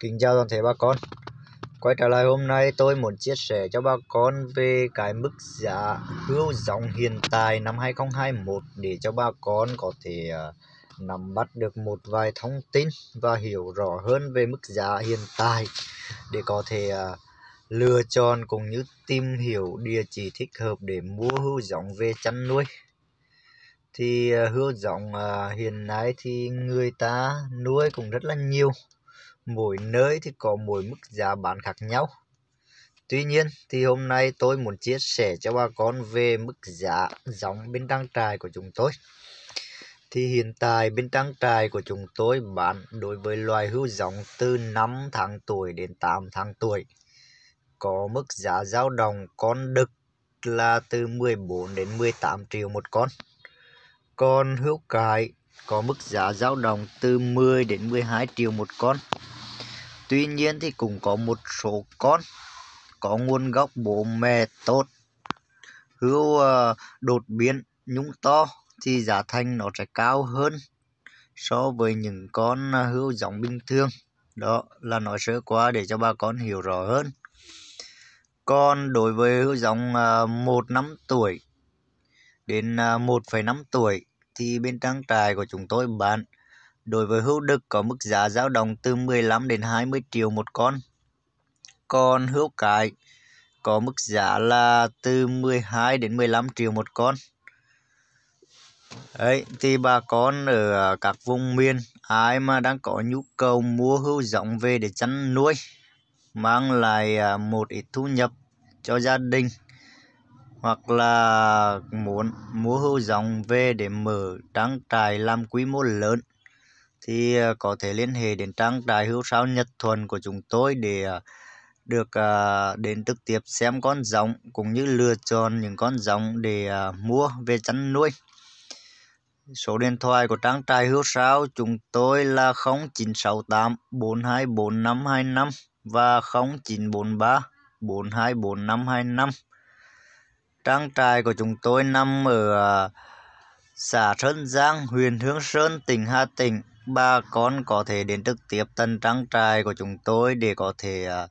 Kính chào toàn thể bà con Quay trở lại hôm nay tôi muốn chia sẻ cho bà con về cái mức giá hươu dòng hiện tại năm 2021 để cho bà con có thể à, nắm bắt được một vài thông tin và hiểu rõ hơn về mức giá hiện tại để có thể à, lựa chọn cũng như tìm hiểu địa chỉ thích hợp để mua hươu dòng về chăn nuôi thì à, hươu giống hiện nay thì người ta nuôi cũng rất là nhiều mỗi nơi thì có mỗi mức giá bán khác nhau Tuy nhiên thì hôm nay tôi muốn chia sẻ cho bà con về mức giá giống bên trang trại của chúng tôi thì hiện tại bên trang trại của chúng tôi bán đối với loài hưu giống từ 5 tháng tuổi đến 8 tháng tuổi có mức giá giao động con đực là từ 14 đến 18 triệu một con còn hữu cái có mức giá giao động từ 10 đến 12 triệu một con tuy nhiên thì cũng có một số con có nguồn gốc bố mẹ tốt hươu ờ, đột biến nhúng to thì giá thành nó sẽ cao hơn so với những con ờ, hươu giống bình thường đó là nói sơ qua để cho bà con hiểu rõ hơn còn đối với hươu giống ờ, một năm tuổi đến 1,5 tuổi thì bên trang trại của chúng tôi bán đối với hươu đực có mức giá dao động từ 15 đến 20 triệu một con. Còn hươu cái có mức giá là từ 12 đến 15 triệu một con. Đấy, thì bà con ở các vùng miền ai mà đang có nhu cầu mua hươu giống về để chăn nuôi mang lại à, một ít thu nhập cho gia đình hoặc là muốn mua hươu giống về để mở trang trại làm quy mô lớn thì ờ, có thể liên hệ đến trang trại hữu sao Nhật Thuần của chúng tôi để ờ, được ờ, đến trực tiếp xem con giống cũng như lựa chọn những con giống để mua về chăn nuôi. Số điện thoại của trang trại hữu sao chúng tôi là 0968 424 525 và 0943 424 525. Trang trại của chúng tôi nằm ở xã Sơn Giang, huyện Hương Sơn, tỉnh Hà Tĩnh bà con có thể đến trực tiếp tận trang trại của chúng tôi để có thể à,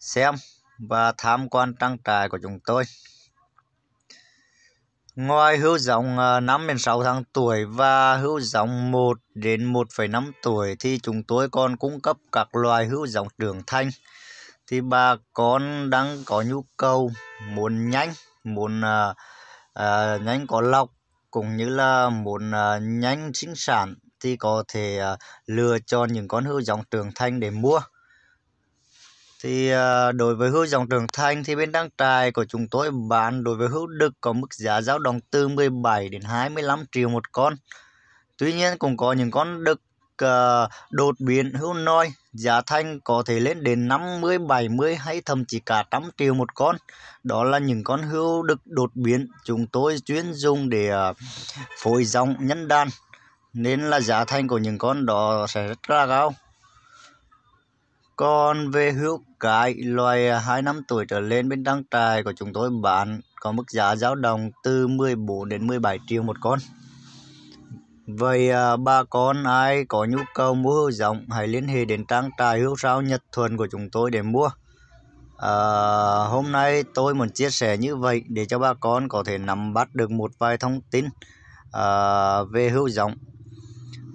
xem và tham quan trang trại của chúng tôi. Ngoài hươu giống 5 à, đến 6 tháng tuổi và hươu giống 1 đến 1,5 tuổi thì chúng tôi còn cung cấp các loài hươu giống trưởng thành. Thì bà con đang có nhu cầu muốn nhanh, muốn uh, uh, nhanh có lọc cũng như là muốn uh, nhanh sinh sản thì có thể à, lựa chọn những con hươu giống trưởng thành để mua thì à, đối với hươu giống trưởng thành thì bên đăng trại của chúng tôi bán đối với hươu đực có mức giá dao động từ 17 đến 25 triệu một con tuy nhiên cũng có những con đực à, đột biến hươu nôi giá thanh có thể lên đến 50, 70 hay thậm chí cả trăm triệu một con. Đó là những con hươu đực đột biến chúng tôi chuyên dùng để à, phối dòng nhân đàn nên là giá thành của những con đó sẽ rất là cao còn về hươu cái loài 2 năm tuổi trở lên bên trang trại của chúng tôi bán có mức giá dao động từ 14 đến 17 triệu một con. Vậy à, bà con ai có nhu cầu mua hươu giống hãy liên hệ đến trang trại hươu sao Nhật Thuần của chúng tôi để mua. À, hôm nay tôi muốn chia sẻ như vậy để cho bà con có thể nắm bắt được một vài thông tin à, về hươu giống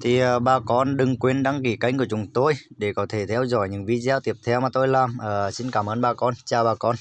thì ờ, bà con đừng quên đăng ký kênh của chúng tôi để có thể theo dõi những video tiếp theo mà tôi làm. À, xin cảm ơn bà con. Chào bà con.